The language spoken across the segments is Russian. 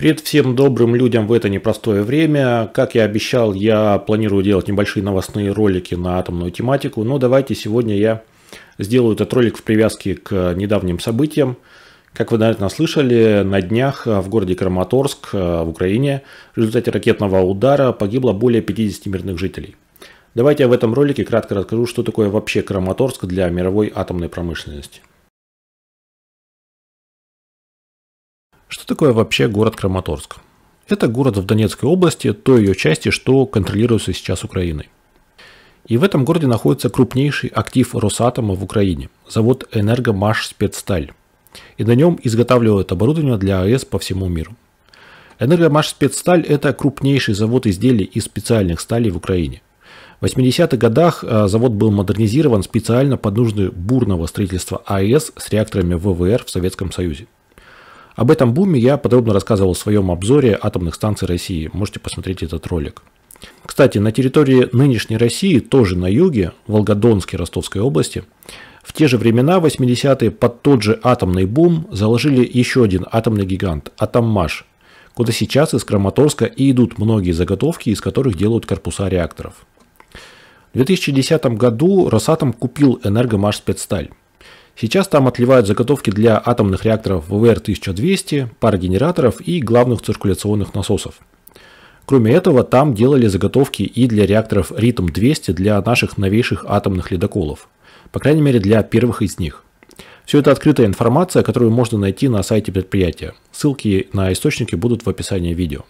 Привет всем добрым людям в это непростое время. Как я обещал, я планирую делать небольшие новостные ролики на атомную тематику, но давайте сегодня я сделаю этот ролик в привязке к недавним событиям. Как вы, наверное, слышали, на днях в городе Краматорск э, в Украине в результате ракетного удара погибло более 50 мирных жителей. Давайте я в этом ролике кратко расскажу, что такое вообще Краматорск для мировой атомной промышленности. Что такое вообще город Краматорск? Это город в Донецкой области, той ее части, что контролируется сейчас Украиной. И в этом городе находится крупнейший актив Росатома в Украине – завод «Энергомаш Спецсталь». И на нем изготавливают оборудование для АЭС по всему миру. «Энергомаш Спецсталь» – это крупнейший завод изделий из специальных сталей в Украине. В 80-х годах э, завод был модернизирован специально под нужды бурного строительства АЭС с реакторами ВВР в Советском Союзе. Об этом буме я подробно рассказывал в своем обзоре атомных станций России. Можете посмотреть этот ролик. Кстати, на территории нынешней России, тоже на юге, Волгодонске Ростовской области, в те же времена, 80-е, под тот же атомный бум заложили еще один атомный гигант – Атоммаш, куда сейчас из Краматорска и идут многие заготовки, из которых делают корпуса реакторов. В 2010 году Росатом купил Энергомаш спецсталь. Сейчас там отливают заготовки для атомных реакторов ВВР-1200, парогенераторов и главных циркуляционных насосов. Кроме этого, там делали заготовки и для реакторов Ритм-200 для наших новейших атомных ледоколов. По крайней мере, для первых из них. Все это открытая информация, которую можно найти на сайте предприятия. Ссылки на источники будут в описании видео.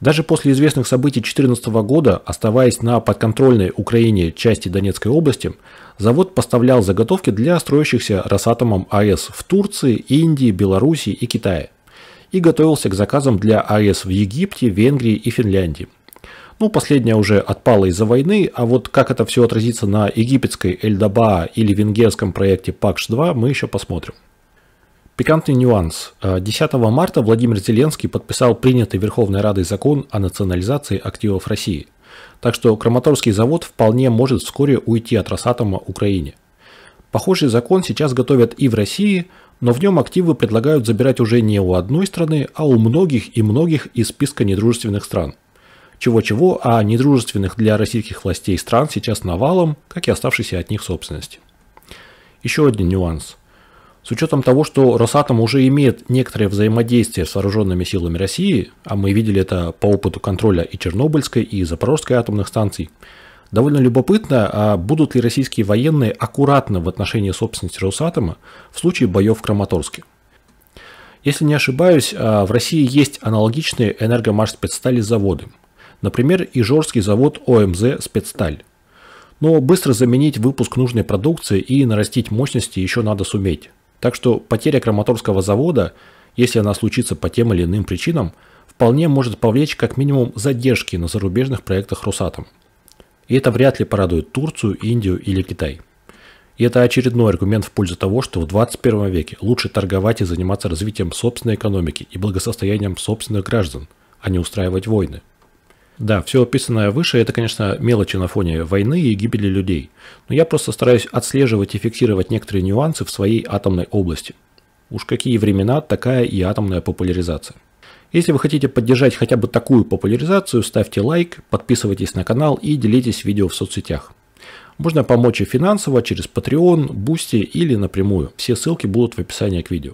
Даже после известных событий 2014 года, оставаясь на подконтрольной Украине части Донецкой области, завод поставлял заготовки для строящихся Росатомом АЭС в Турции, Индии, Белоруссии и Китае и готовился к заказам для АЭС в Египте, Венгрии и Финляндии. Ну, последняя уже отпала из-за войны, а вот как это все отразится на египетской Эльдаба или венгерском проекте ПАКШ-2 мы еще посмотрим. Пикантный нюанс. 10 э, марта Владимир Зеленский подписал принятый Верховной Радой закон о национализации активов России. Так что Краматорский завод вполне может вскоре уйти от Росатома Украине. Похожий закон сейчас готовят и в России, но в нем активы предлагают забирать уже не у одной страны, а у многих и многих из списка недружественных стран. Чего-чего, а недружественных для российских властей стран сейчас навалом, как и оставшейся от них собственности. Еще один нюанс – с учетом того, что Росатом уже имеет некоторое взаимодействие с вооруженными силами России, а мы видели это по опыту контроля и Чернобыльской, и Запорожской атомных станций, довольно любопытно, а будут ли российские военные аккуратны в отношении собственности Росатома в случае боев в Краматорске. Если не ошибаюсь, а, в России есть аналогичные энергомаш спецстали заводы. Например, Ижорский завод ОМЗ «Спецсталь». Но быстро заменить выпуск нужной продукции и нарастить мощности еще надо суметь. Так что потеря Краматорского завода, если она случится по тем или иным причинам, вполне может повлечь как минимум задержки на зарубежных проектах Росатом. И это вряд ли порадует Турцию, Индию или Китай. И это очередной аргумент в пользу того, что в 21 веке лучше торговать и заниматься развитием собственной экономики и благосостоянием собственных граждан, а не устраивать войны – да, все описанное выше, это, конечно, мелочи на фоне войны и гибели людей. Но я просто стараюсь отслеживать и фиксировать некоторые нюансы в своей атомной области. Уж какие времена, такая и атомная популяризация. Если вы хотите поддержать хотя бы такую популяризацию, ставьте лайк, подписывайтесь на канал и делитесь видео в соцсетях. Можно помочь и финансово через Patreon, Boosty или напрямую. Все ссылки будут в описании к видео.